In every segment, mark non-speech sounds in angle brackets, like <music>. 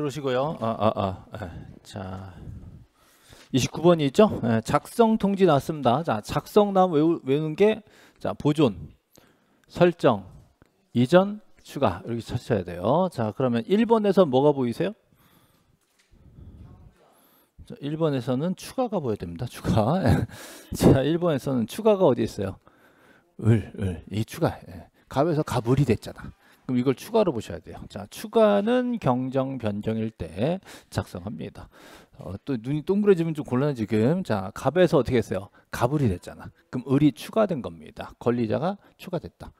들어오시고요. 아, 아, 아. 아. 자. 29번이 있죠? 네, 작성 통지 나습니다 자, 작성 남 외우, 외우는 게 자, 보존, 설정, 이전, 추가 이렇게 찾셔야 돼요. 자, 그러면 1번에서 뭐가 보이세요? 자, 1번에서는 추가가 보여야 됩니다. 추가. 예. 자, 1번에서는 추가가 어디 있어요? 을, 을. 이 추가. 예. 갑에서 갑을이 됐잖아. 그럼 이걸 추가로 보셔야 돼요. 자, 추가는 경정 변경일때 작성합니다. 어, 또 눈이 동그래지면 좀 곤란해 지금. 자, 갑에서 어떻게 했어요? 갑을이 됐잖아. 그럼 을이 추가된 겁니다. 권리자가 추가됐다.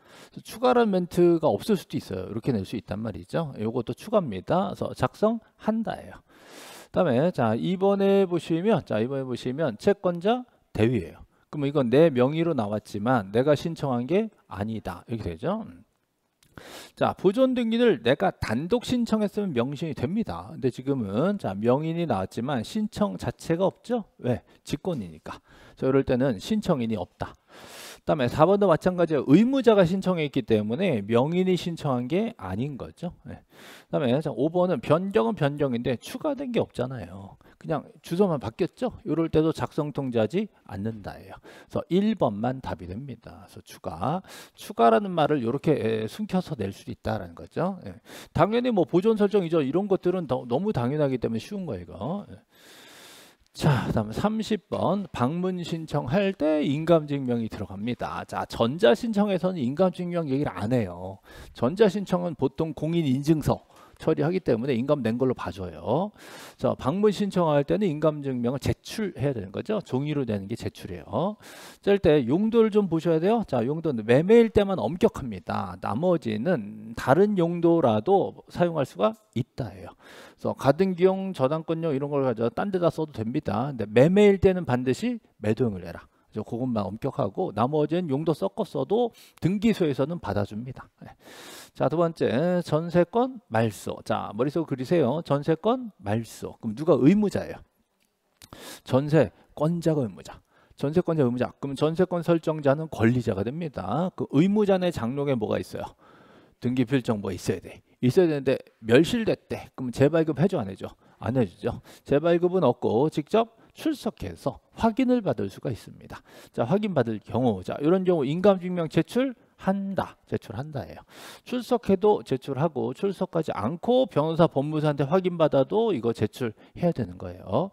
추가란 멘트가 없을 수도 있어요. 이렇게 낼 수 있단 말이죠. 요것도 추가입니다. 그래서 작성한다예요. 그다음에 자, 이번에 보시면 자, 이번에 보시면 채권자 대위예요. 그럼 이건 내 명의로 나왔지만 내가 신청한 게 아니다. 이렇게 되죠. 음. 자 보존 등기를 내가 단독 신청했으면 명신이 됩니다. 근데 지금은 자 명인이 나왔지만 신청 자체가 없죠. 왜? 직권이니까. 저럴 때는 신청인이 없다. 그다음에 4번도 마찬가지로 의무자가 신청했기 때문에 명인이 신청한 게 아닌 거죠. 네. 그다음에 5번은 변경은 변경인데 추가된 게 없잖아요. 그냥 주소만 바뀌었죠. 이럴 때도 작성 통지하지 않는다예요. 그래서 1번만 답이 됩니다. 그래서 추가, 추가라는 말을 이렇게 예, 숨겨서 낼 수 있다라는 거죠. 예. 당연히 뭐 보존 설정이죠. 이런 것들은 더, 너무 당연하기 때문에 쉬운 거예요. 이거. 예. 자, 다음 30번 방문 신청할 때 인감증명이 들어갑니다. 자, 전자신청에서는 인감증명 얘기를 안 해요. 전자신청은 보통 공인인증서 처리하기 때문에 인감 낸 걸로 봐줘요. 자, 방문 신청할 때는 인감증명을 제출해야 되는 거죠. 종이로 되는 게 제출이에요. 자, 일 용도를 좀 보셔야 돼요. 자, 용도는 매매일 때만 엄격합니다. 나머지는 다른 용도라도 사용할 수가 있다예요. 그래서 가등기용, 저당권용 이런 걸 가져 딴 데다 써도 됩니다. 근데 매매일 때는 반드시 매도용을 내라. 그래서 그것만 엄격하고 나머지는 용도 섞었어도 등기소에서는 받아줍니다. 예. 자, 두 번째 전세권 말소. 자, 머릿속 그리세요. 전세권 말소. 그럼 누가 의무자예요? 전세권자가 의무자. 전세권자 의무자. 그럼 전세권 설정자는 권리자가 됩니다. 그의무자내 장롱에 뭐가 있어요? 등기필 정보 뭐 있어야 돼. 있어야 되는데 멸실됐대. 그럼 재발급 해줘 안 해줘? 안 해주죠. 재발급은 없고 직접 출석해서 확인을 받을 수가 있습니다. 자, 확인받을 경우, 자, 이런 경우 인감증명 제출 한다. 제출한다예요. 출석해도 제출하고 출석하지 않고 변호사 법무사한테 확인받아도 이거 제출해야 되는 거예요.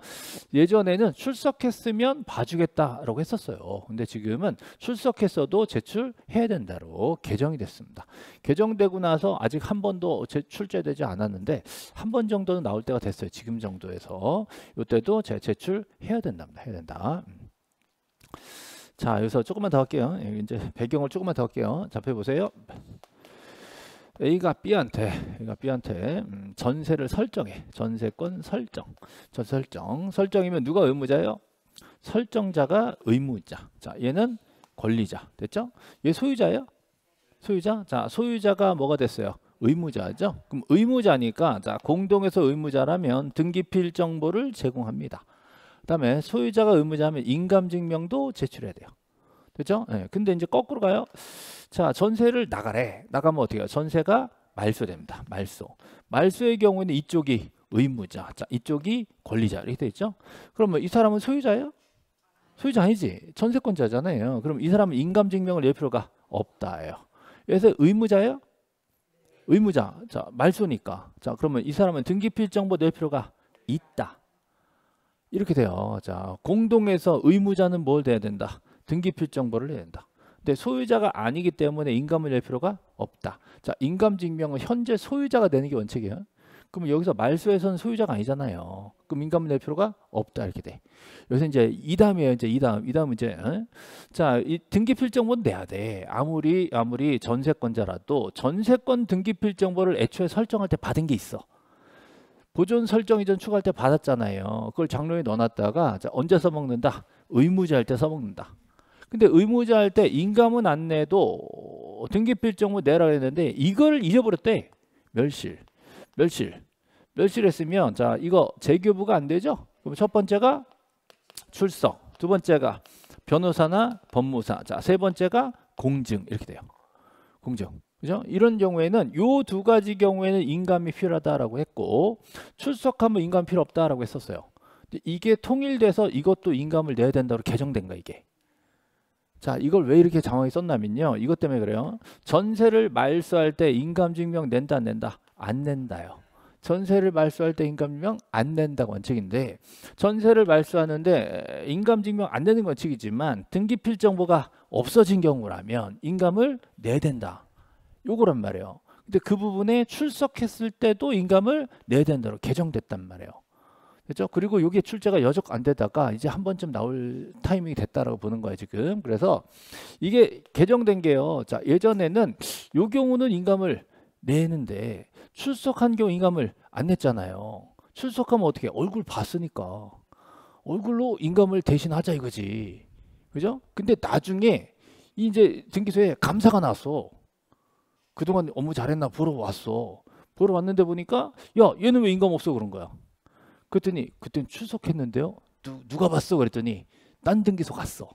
예전에는 출석했으면 봐주겠다라고 했었어요. 근데 지금은 출석했어도 제출해야 된다로 개정이 됐습니다. 개정되고 나서 아직 한 번도 제 출제되지 않았는데 한 번 정도는 나올 때가 됐어요. 지금 정도에서. 이때도 제출해야 된답니다. 해야 된다. 음. 자 여기서 조금만 더 할게요. 예, 이제 배경을 조금만 더 할게요. 잡혀 보세요. A가 B한테, A가 B한테 음, 전세를 설정해. 전세권 설정. 전 설정. 설정이면 누가 의무자예요? 설정자가 의무자. 자, 얘는 권리자. 됐죠? 얘 소유자예요? 소유자? 자, 소유자가 뭐가 됐어요? 의무자죠. 그럼 의무자니까 자, 공동에서 의무자라면 등기필 정보를 제공합니다. 그다음에 소유자가 의무자 면 인감증명도 제출해야 돼요. 그죠 네. 근데 이제 거꾸로 가요. 자, 전세를 나가래. 나가면 어떻게 해요? 전세가 말소됩니다. 말소. 말소의 경우에는 이쪽이 의무자, 자, 이쪽이 권리자 이렇게 돼 있죠. 그러면 이 사람은 소유자예요? 소유자 아니지. 전세권자잖아요. 그럼 이 사람은 인감증명을 낼 필요가 없다예요. 그래서 의무자예요? 의무자. 자, 말소니까. 자, 그러면 이 사람은 등기필정보 낼 필요가 있다. 이렇게 돼요. 자, 공동에서 의무자는 뭘 돼야 된다. 등기필 정보를 내야 된다. 근데 소유자가 아니기 때문에 인감을 낼 필요가 없다. 자, 인감증명은 현재 소유자가 되는 게 원칙이에요. 그럼 여기서 말소에서는 소유자가 아니잖아요. 그럼 인감을 낼 필요가 없다 이렇게 돼. 요새 이제 이담이에요. 이제 이 다음, 이담 다 이제 어? 자, 이 등기필 정보는 내야 돼. 아무리 아무리 전세권자라도 전세권 등기필 정보를 애초에 설정할 때 받은 게 있어. 보존 설정 이전 추가할 때 받았잖아요. 그걸 장로에 넣어놨다가 자, 언제 써먹는다? 의무자할 때 써먹는다. 근데 의무자할 때 인감은 안 내도 등기필정로 내라 그랬는데 이걸 잊어버렸대. 멸실, 멸실, 멸실했으면 자 이거 재교부가 안 되죠? 그럼 첫 번째가 출석, 두 번째가 변호사나 법무사, 자세 번째가 공증 이렇게 돼요. 공증. 그죠? 이런 경우에는 요 두 가지 경우에는 인감이 필요하다라고 했고 출석하면 인감 필요 없다라고 했었어요. 이게 통일돼서 이것도 인감을 내야 된다고 개정된 거 이게. 자 이걸 왜 이렇게 장황히 썼냐면요. 이것 때문에 그래요. 전세를 말소할 때 인감증명 낸다 안 낸다? 안 낸다요. 전세를 말소할 때 인감증명 안 낸다 고 원칙인데 전세를 말소하는데 인감증명 안 내는 원칙이지만 등기필 정보가 없어진 경우라면 인감을 내야 된다. 요거란 말이에요. 근데 그 부분에 출석했을 때도 인감을 내야 된다로 개정됐단 말이에요. 그렇죠? 그리고 요게 출제가 여적 안 되다가 이제 한 번쯤 나올 타이밍이 됐다라고 보는 거예요, 지금. 그래서 이게 개정된 게요. 자, 예전에는 요 경우는 인감을 내는데 출석한 경우 인감을 안 냈잖아요. 출석하면 어떻게 얼굴 봤으니까 얼굴로 인감을 대신하자 이거지. 그죠? 근데 나중에 이제 등기소에 감사가 나왔어 그동안 업무 잘했나 보러 왔어. 보러 왔는데 보니까 야 얘는 왜 인감 없어 그런 거야. 그랬더니 그땐 출석했는데요. 누, 누가 봤어 그랬더니 딴 등기소 갔어.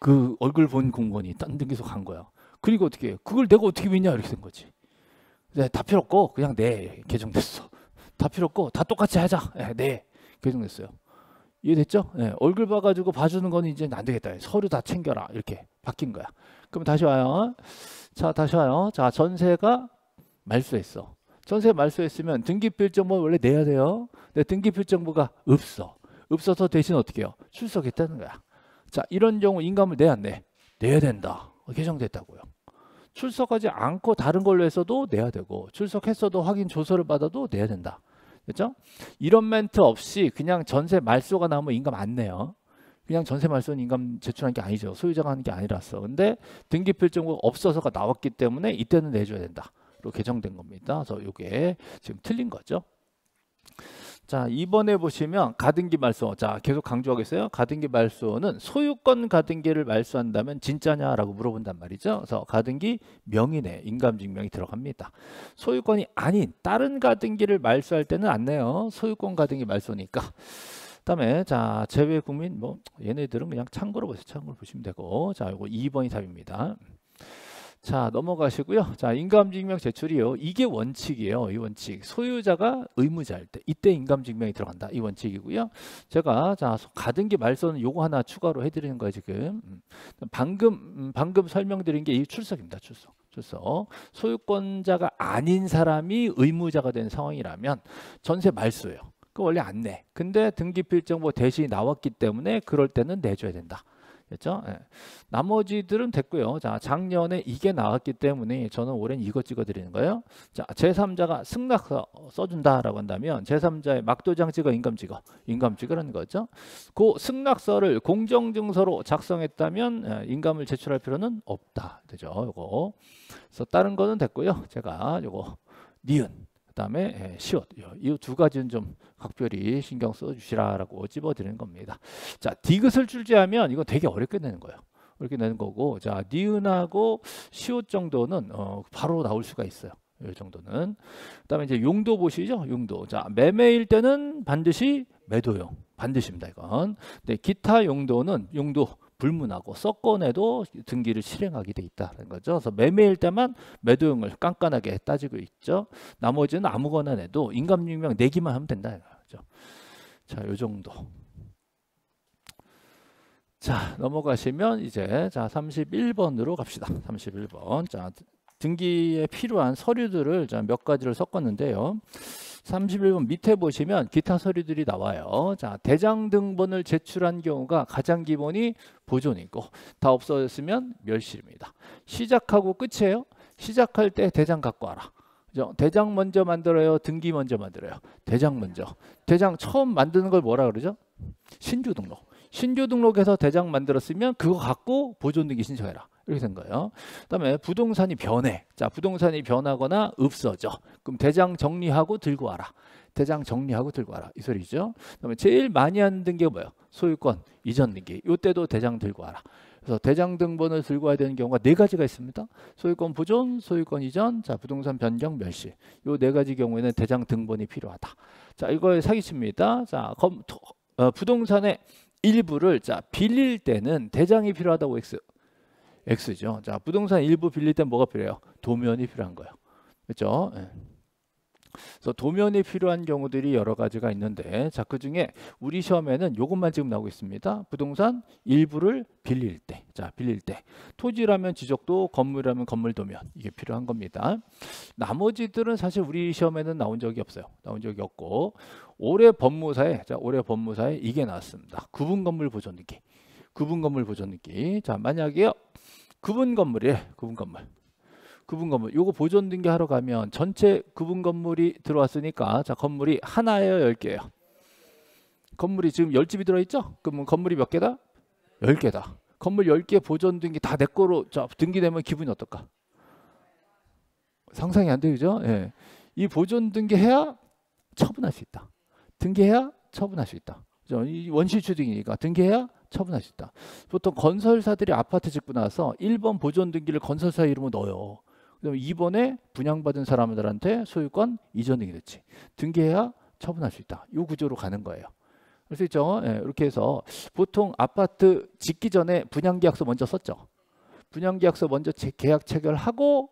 그 얼굴 본 공무원이 딴 등기소 간 거야. 그리고 어떻게 해? 그걸 내가 어떻게 믿냐 이렇게 된 거지. 네, 다 필요 없고 그냥 네 개정됐어. 다 필요 없고 다 똑같이 하자. 네, 네. 개정됐어요. 이해됐죠? 네, 얼굴 봐가지고 봐주는 건 이제 안 되겠다. 서류 다 챙겨라 이렇게 바뀐 거야. 그럼 다시 와요. 자 다시 와요. 자 전세가 말소했어. 전세 말소했으면 등기필정본 원래 내야 돼요. 근데 등기필정부가 없어. 없어서 대신 어떻게 해요? 출석했다는 거야. 자 이런 경우 인감을 내야 내? 내야 된다. 개정됐다고요. 출석하지 않고 다른 걸로 해서도 내야 되고 출석했어도 확인 조서를 받아도 내야 된다. 그렇죠? 이런 멘트 없이 그냥 전세 말소가 나오면 인감 안 내요. 그냥 전세 말소는 인감 제출한 게 아니죠. 소유자가 하는 게 아니라서. 근데 등기필증국 없어서가 나왔기 때문에 이때는 내줘야 된다.로 개정된 겁니다. 그래서 이게 지금 틀린 거죠. 자 이번에 보시면 가등기 말소 자 계속 강조하겠어요 가등기 말소는 소유권 가등기를 말소한다면 진짜냐라고 물어본단 말이죠 그래서 가등기 명인에 인감증명이 들어갑니다 소유권이 아닌 다른 가등기를 말소할 때는 안 내요 소유권 가등기 말소니까 그다음에 자 제외 국민 뭐 얘네들은 그냥 참고로 보세요. 참고로 보시면 되고 자 이거 2번이 답입니다. 자 넘어가시고요. 자 인감증명 제출이요. 이게 원칙이에요. 이 원칙 소유자가 의무자일 때 이때 인감증명이 들어간다. 이 원칙이고요. 제가 자 가등기 말소는 요거 하나 추가로 해드리는 거예요 지금. 음. 방금 음, 방금 설명드린 게 이 출석입니다. 출석. 출석. 소유권자가 아닌 사람이 의무자가 된 상황이라면 전세 말소예요. 그 원래 안 내. 근데 등기필정보 뭐 대신이 나왔기 때문에 그럴 때는 내줘야 된다. 그죠 예. 나머지들은 됐고요. 자, 작년에 이게 나왔기 때문에 저는 올해는 이거 찍어드리는 거예요. 자, 제3자가 승낙서 써준다라고 한다면 제3자의 막도장 찍어, 인감 찍어, 인감 찍으라는 거죠. 그 승낙서를 공정증서로 작성했다면 예, 인감을 제출할 필요는 없다. 되죠, 요거. 그래서 다른 거는 됐고요. 제가 요거 니은 그다음에 예, 시옷 이두 가지는 좀 각별히 신경 써 주시라라고 집어드리는 겁니다. 자, 디귿을 출제하면 이거 되게 어렵게 내는 거예요. 이렇게 내는 거고 자, 니은하고 시옷 정도는 어, 바로 나올 수가 있어요. 이 정도는 그다음에 이제 용도 보시죠 용도 자 매매일 때는 반드시 매도용 반드시입니다 이건 근데 기타 용도는 용도 불문하고 석권에도 등기를 실행하게 돼 있다는 거죠. 그래서 매매일 때만 매도용을 깐깐하게 따지고 있죠. 나머지는 아무거나 내도 인감증명 내기만 하면 된다 이거죠. 자, 요 정도. 자, 넘어가시면 이제 자, 31번으로 갑시다. 31번. 자, 등기에 필요한 서류들을 몇 가지를 섞었는데요. 31번 밑에 보시면 기타 서류들이 나와요. 자, 대장 등본을 제출한 경우가 가장 기본이 보존이고 다 없어졌으면 멸실입니다. 시작하고 끝이에요. 시작할 때 대장 갖고 와라. 그죠? 대장 먼저 만들어요. 등기 먼저 만들어요. 대장 먼저. 대장 처음 만드는 걸 뭐라 그러죠? 신규 등록. 신규 등록해서 대장 만들었으면 그거 갖고 보존등기 신청해라. 이렇게 된 거예요. 그다음에 부동산이 변해. 자, 부동산이 변하거나 없어져. 그럼 대장 정리하고 들고 와라. 대장 정리하고 들고 와라. 이 소리죠. 그다음에 제일 많이 하는 게 뭐예요? 소유권 이전 등기. 이때도 대장 들고 와라. 그래서 대장 등본을 들고 와야 되는 경우가 네 가지가 있습니다. 소유권 보존, 소유권 이전, 자 부동산 변경 멸시. 요네 가지 경우에는 대장 등본이 필요하다. 자 이걸 사기칩니다. 자 검, 어, 부동산의 일부를 자 빌릴 때는 대장이 필요하다고 했어요. X죠. 자, 부동산 일부 빌릴 때 뭐가 필요해요? 도면이 필요한 거예요. 그렇죠? 예. 그래서 도면이 필요한 경우들이 여러 가지가 있는데 자 그중에 우리 시험에는 이것만 지금 나오고 있습니다 부동산 일부를 빌릴 때자 빌릴 때 토지라면 지적도 건물이라면 건물 도면 이게 필요한 겁니다 나머지들은 사실 우리 시험에는 나온 적이 없어요 나온 적이 없고 올해 법무사에 자 올해 법무사에 이게 나왔습니다 구분 건물 보존 느낌 구분 건물 보존 느낌 자 만약에 요 구분 건물이에요. 구분 건물. 구분 건물. 요거 보존 등기 하러 가면 전체 구분 건물이 들어왔으니까 자 건물이 하나예요, 열 개예요. 건물이 지금 열 집이 들어있죠? 그러면 건물이 몇 개다? 열 개다. 건물 열 개 보존 등기 다 내 거로 자 등기되면 기분이 어떨까? 상상이 안 되죠? 예. 이 보존 등기해야 처분할 수 있다. 등기해야 처분할 수 있다. 그이 원시 추득이니까 등기해야 처분할 수 있다. 보통 건설사들이 아파트 짓고 나서 1번 보존 등기를 건설사 이름으로 넣어요. 그럼 2번에 분양받은 사람들한테 소유권 이전 등기 됐지. 등기해야 처분할 수 있다. 이 구조로 가는 거예요. 그래서 있죠. 예, 이렇게 해서 보통 아파트 짓기 전에 분양계약서 먼저 썼죠. 분양계약서 먼저 계약 체결하고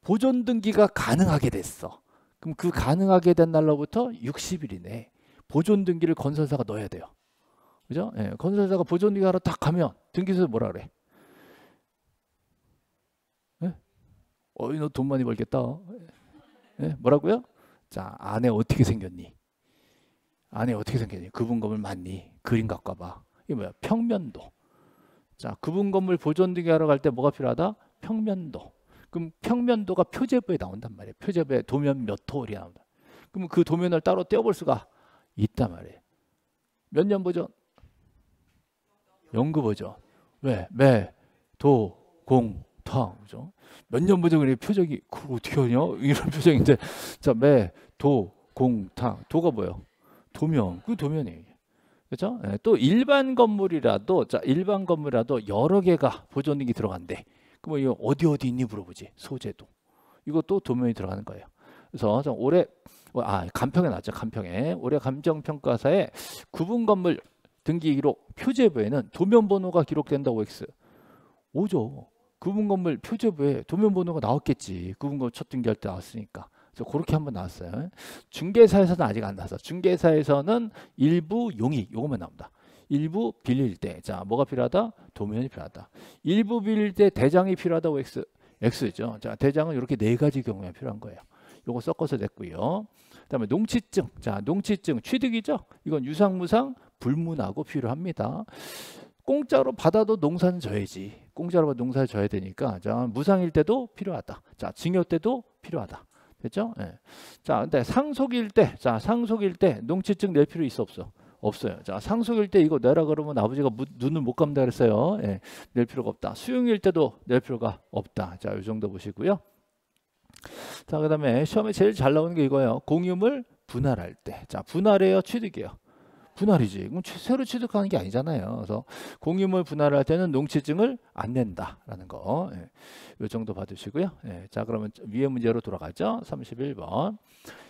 보존 등기가 가능하게 됐어. 그럼 그 가능하게 된 날로부터 60일 이내 보존 등기를 건설사가 넣어야 돼요. 그죠? 예, 건설사가 보존비가 하딱 가면 등기소에 뭐라 그래? 예? 어이 너 돈 많이 벌겠다. 예? 예? 뭐라고요? 자 안에 어떻게 생겼니? 안에 어떻게 생겼니? 그분 건물 맞니? 그림 갖고 봐 이게 뭐야? 평면도. 자 그분 건물 보존기 하러 갈 때 뭐가 필요하다? 평면도. 그럼 평면도가 표제부에 나온단 말이에요. 표제부에 도면 몇 톨이 나온다. 그럼 그 도면을 따로 떼어볼 수가 있단 말이에요. 몇 년 보존? 연구보죠. 왜? 매, 도, 공, 타. 그죠? 몇 년부터 그래 그러니까 표적이 그걸 어떻게 하냐? 이런 <laughs> 표정인데 자, 매, 도, 공, 타. 도가 뭐예요? 도면. 그 도면이에요. 그렇죠? 네, 또 일반 건물이라도 자, 일반 건물이라도 여러 개가 보존등이 들어간대. 그러 뭐 이거 어디 어디 있니 물어보지. 소재도. 이것도 도면이 들어가는 거예요. 그래서 올해 어, 아, 간평에 나왔죠. 간평에. 올해 감정평가사에 구분 건물 등기 기록 표제부에는 도면번호가 기록된다고 X 오죠. 구분 건물 표제부에 도면번호가 나왔겠지. 구분 건물 첫 등기할 때 나왔으니까. 그래서 그렇게 한번 나왔어요. 중개사에서는 아직 안 나왔어. 중개사에서는 일부 용익 요거만 나옵니다. 일부 빌릴 때, 자 뭐가 필요하다? 도면이 필요하다. 일부 빌릴 때 대장이 필요하다고 X, X죠. 자 대장은 이렇게 네 가지 경우에 필요한 거예요. 요거 섞어서 냈고요. 그다음에 농취증, 자 농취증 취득이죠. 이건 유상무상 불문하고 필요합니다. 공짜로 받아도 농사는 져야지. 공짜로 농사를 져야 되니까 자 무상일 때도 필요하다. 자 증여 때도 필요하다. 됐죠? 예. 자 근데 상속일 때자 상속일 때 농지증 낼 필요 있어 없어? 없어요. 자 상속일 때 이거 내라 그러면 아버지가 무, 눈을 못 감다 그랬어요. 예, 낼 필요가 없다. 수용일 때도 낼 필요가 없다. 자이 정도 보시고요. 자 그다음에 시험에 제일 잘 나오는 게 이거예요. 공유물 분할할 때. 자 분할해요. 취득해요 분할이지. 그럼 새로 취득하는 게 아니잖아요. 그래서 공유물 분할할 때는 농취증을 안 낸다라는 거. 예. 요 정도 받으시고요. 예. 자, 그러면 위의 문제로 돌아가죠. 31번.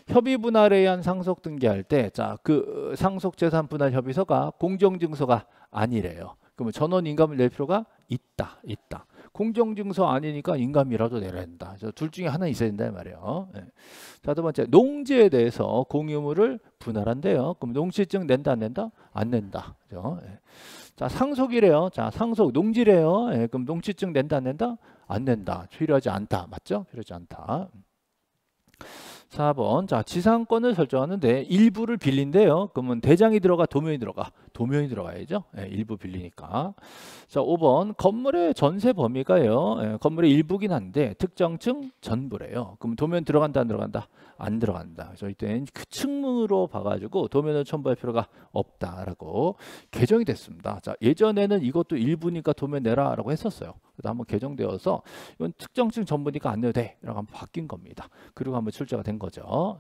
협의 분할에 의한 상속 등기할 때 자, 그 상속 재산 분할 협의서가 공정 증서가 아니래요. 그러면 전원 인감을 낼 필요가 있다. 있다. 공정증서 아니니까 인감이라도 내야 된다. 둘 중에 하나 있어야 된다 말이에요. 예. 자두 번째 농지에 대해서 공유물을 분할한대요. 그럼 농지증 낸다 안 낸다? 안 낸다. 그죠? 예. 자 상속이래요. 자 상속 농지래요. 예. 그럼 농지증 낸다 안 낸다? 안 낸다. 필요하지 않다. 맞죠? 필요하지 않다. 4번. 자, 지상권을 설정하는데 일부를 빌린대요. 그러면 대장이 들어가 도면이 들어가. 도면이 들어가야죠. 예, 일부 빌리니까. 자, 5번. 건물의 전세 범위가요. 예, 건물의 일부긴 한데 특정층 전부래요. 그럼 도면 들어간다 안 들어간다? 안 들어간다. 그래서 때는 층으로 그 봐 가지고 도면을 첨부할 필요가 없다라고 개정이 됐습니다. 자, 예전에는 이것도 일부니까 도면 내라라고 했었어요. 그래서 한번 개정되어서 이건 특정층 전부니까 안 내도 돼라고 한번 바뀐 겁니다. 그리고 한번 출제가 된 되는 거죠.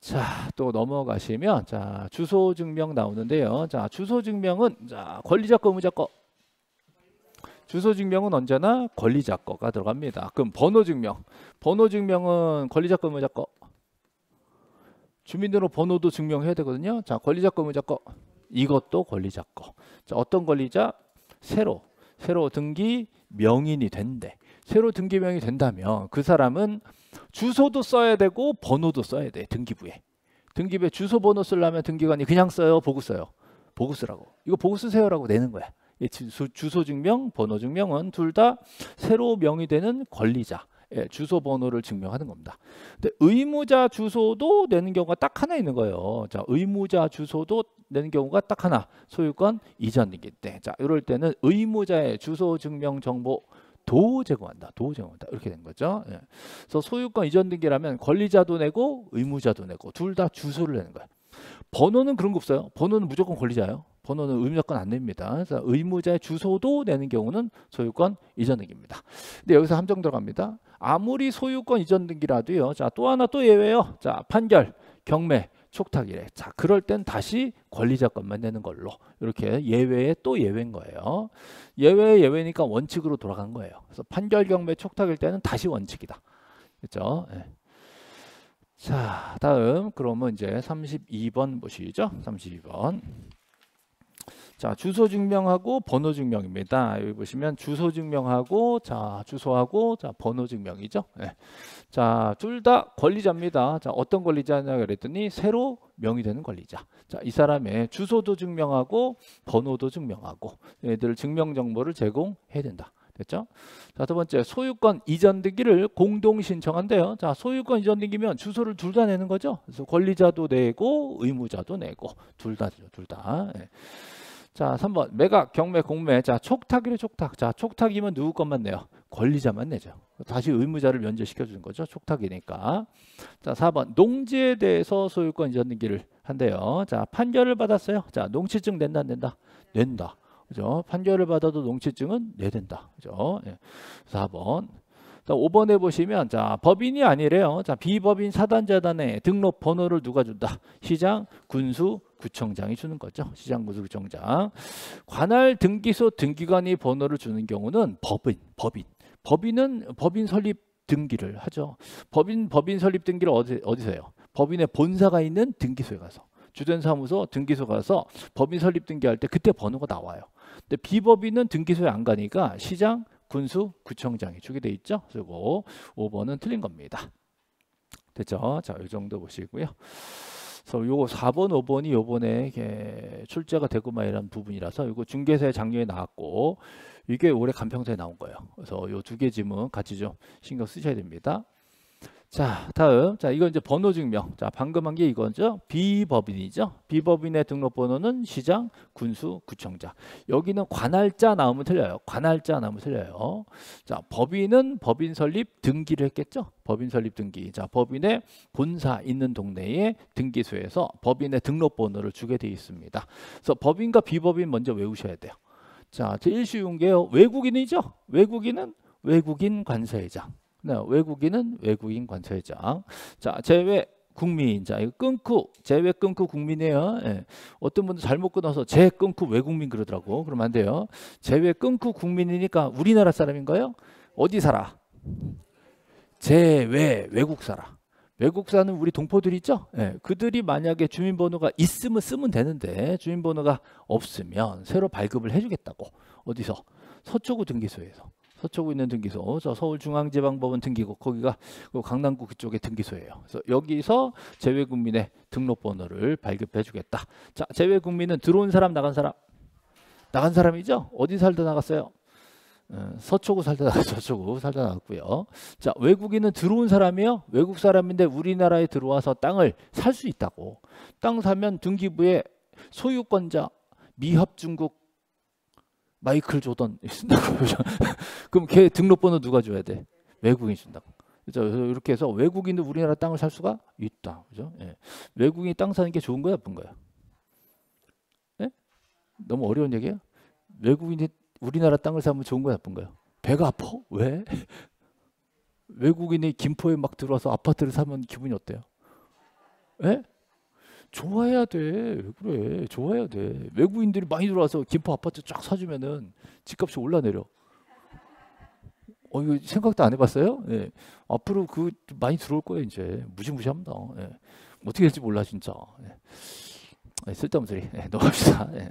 자, 또 넘어가시면 자, 주소 증명 나오는데요. 자, 주소 증명은 자, 권리자 거 의무자 거 주소 증명은 언제나 권리자 거가 들어갑니다. 그럼 번호 증명. 번호 증명은 권리자 거 의무자 거 주민등록 번호도 증명해야 되거든요. 자, 권리자 거 의무자 거 이것도 권리자 거. 자, 어떤 권리자? 새로 새로 등기 명인이 된대. 새로 등기 명이 된다면 그 사람은 주소도 써야 되고 번호도 써야 돼 등기부에 등기부에 주소 번호 쓰려면 등기관이 그냥 써요 보고 써요 보고 쓰라고 이거 보고 쓰세요라고 내는 거야 예, 주소 증명 번호 증명은 둘 다 새로 명의 되는 권리자 예, 주소 번호를 증명하는 겁니다. 근데 의무자 주소도 내는 경우가 딱 하나 있는 거예요. 자, 의무자 주소도 내는 경우가 딱 하나 소유권 이전이기 때. 자, 이럴 때는 의무자의 주소 증명 정보 도 제공한다. 도 제공한다. 이렇게 된 거죠. 예. 그래서 소유권 이전 등기라면 권리자도 내고 의무자도 내고 둘 다 주소를 내는 거예요. 번호는 그런 거 없어요. 번호는 무조건 권리자예요. 번호는 의무자건 안 냅니다. 그래서 의무자의 주소도 내는 경우는 소유권 이전 등기입니다. 근데 여기서 함정 들어갑니다. 아무리 소유권 이전 등기라도요. 자, 또 하나 또 예외요. 자, 판결, 경매, 촉탁이래 자, 그럴 땐 다시 권리자건만 되는 걸로 이렇게 예외에 또 예외인 거예요. 예외 예외니까 원칙으로 돌아간 거예요. 그래서 판결 경매 촉탁일 때는 다시 원칙이다. 그죠 네. 자, 다음 그러면 이제 32번 보시죠. 32번. 자 주소 증명하고 번호 증명입니다. 여기 보시면 주소 증명하고 자 주소하고 자 번호 증명이죠. 네. 예. 자둘 다 권리자입니다. 자 어떤 권리자냐 그랬더니 새로 명이 되는 권리자. 자 이 사람의 주소도 증명하고 번호도 증명하고 얘들 증명 정보를 제공해야 된다. 됐죠? 자, 두 번째 소유권 이전 등기를 공동 신청한대요. 자, 소유권 이전 등기면 주소를 둘 다 내는 거죠. 그래서 권리자도 내고 의무자도 내고 둘 다죠, 둘 다. 예. 자, 3번 매각, 경매, 공매. 자, 촉탁이래 촉탁. 자, 촉탁이면 누구 것만 내요? 권리자만 내죠. 다시 의무자를 면제시켜 주는 거죠. 촉탁이니까. 자, 4번 농지에 대해서 소유권 이전 등기를 한대요. 자, 판결을 받았어요. 자, 농취증 낸다 안 낸다? 낸다. 그죠? 판결을 받아도 농취증은 내된다. 야 그죠? 예. 4번 자, 5번에 보시면 자 법인이 아니래요. 자 비법인 사단재단에 등록 번호를 누가 준다? 시장, 군수, 구청장이 주는 거죠. 시장, 군수, 구청장. 관할 등기소 등기관이 번호를 주는 경우는 법인, 법인. 법인은 법인 설립 등기를 하죠. 법인 법인 설립 등기를 어디 어디서 요 법인의 본사가 있는 등기소에 가서 주된 사무소 등기소 가서 법인 설립 등기할 때 그때 번호가 나와요. 근데 비법인은 등기소에 안 가니까 시장 군수 구청장이 주게 돼 있죠. 그래서 5번은 틀린 겁니다. 됐죠? 자, 이 정도 보시고요. 요거 4번, 5번이 요번에 출제가 되고 말이라 부분이라서 이거 중개사의 작년에 나왔고 이게 올해 간평사에 나온 거예요. 그래서 요두개 지문 같이 좀 신경 쓰셔야 됩니다. 자, 다음. 자, 이건 이제 번호 증명. 자, 방금 한 게 이거죠. 비법인이죠. 비법인의 등록번호는 시장, 군수, 구청장. 여기는 관할자 나오면 틀려요. 관할자 나오면 틀려요. 자, 법인은 법인 설립 등기를 했겠죠. 법인 설립 등기. 자, 법인의 본사 있는 동네에 등기소에서 법인의 등록번호를 주게 돼 있습니다. 그래서 법인과 비법인 먼저 외우셔야 돼요. 자, 제일 쉬운 게요. 외국인이죠. 외국인은 외국인 관세장. 네, 외국인은 외국인 관찰자. 자, 제외 국민. 자, 이거 끊고 제외 끊고 국민이에요. 예. 어떤 분도 잘못 끊어서 제 끊고 외국민 그러더라고. 그러안 돼요. 제외 끊고 국민이니까 우리나라 사람인가요? 어디 살아? 제외 외국 살아. 외국 사는 우리 동포들 있죠? 예, 그들이 만약에 주민번호가 있으면 쓰면 되는데 주민번호가 없으면 새로 발급을 해주겠다고 어디서 서초구 등기소에서 서초구 있는 등기소, 저 서울중앙지방법원 등기고 거기가 그 강남구 그쪽에 등기소예요. 그래서 여기서 제외국민의 등록번호를 발급해주겠다. 자, 제외국민은 들어온 사람, 나간 사람, 나간 사람이죠. 어디 살다 나갔어요? 어, 서초구 살다 나갔 어요 서초구 살다 나갔고요. 자 외국인은 들어온 사람이요. 외국 사람인데 우리나라에 들어와서 땅을 살 수 있다고. 땅 사면 등기부에 소유권자 미합중국 마이클 조던 <laughs> 쓴다고 그럼 걔 등록번호 누가 줘야 돼? 외국인 준다고. 그죠? 이렇게 해서 외국인도 우리나라 땅을 살 수가 있다. 그죠? 예. 외국인이 땅 사는 게 좋은 거야, 나쁜 거야? 예? 너무 어려운 얘기예 외국인이 우리나라 땅을 사면 좋은 거야, 나쁜 거야? 배가 아파? 왜? <laughs> 외국인이 김포에 막 들어와서 아파트를 사면 기분이 어때요? 예? 좋아해야 돼. 왜 그래? 좋아해야 돼. 외국인들이 많이 들어와서 김포 아파트 쫙 사주면은 집값이 올라내려. 어 이거 생각도 안 해봤어요? 예. 앞으로 그 많이 들어올 거예요 이제 무시무시합니다. 예. 어떻게 될지 몰라 진짜. 예. 예 쓸데없는 소리 예, 넘어갑시다. 예.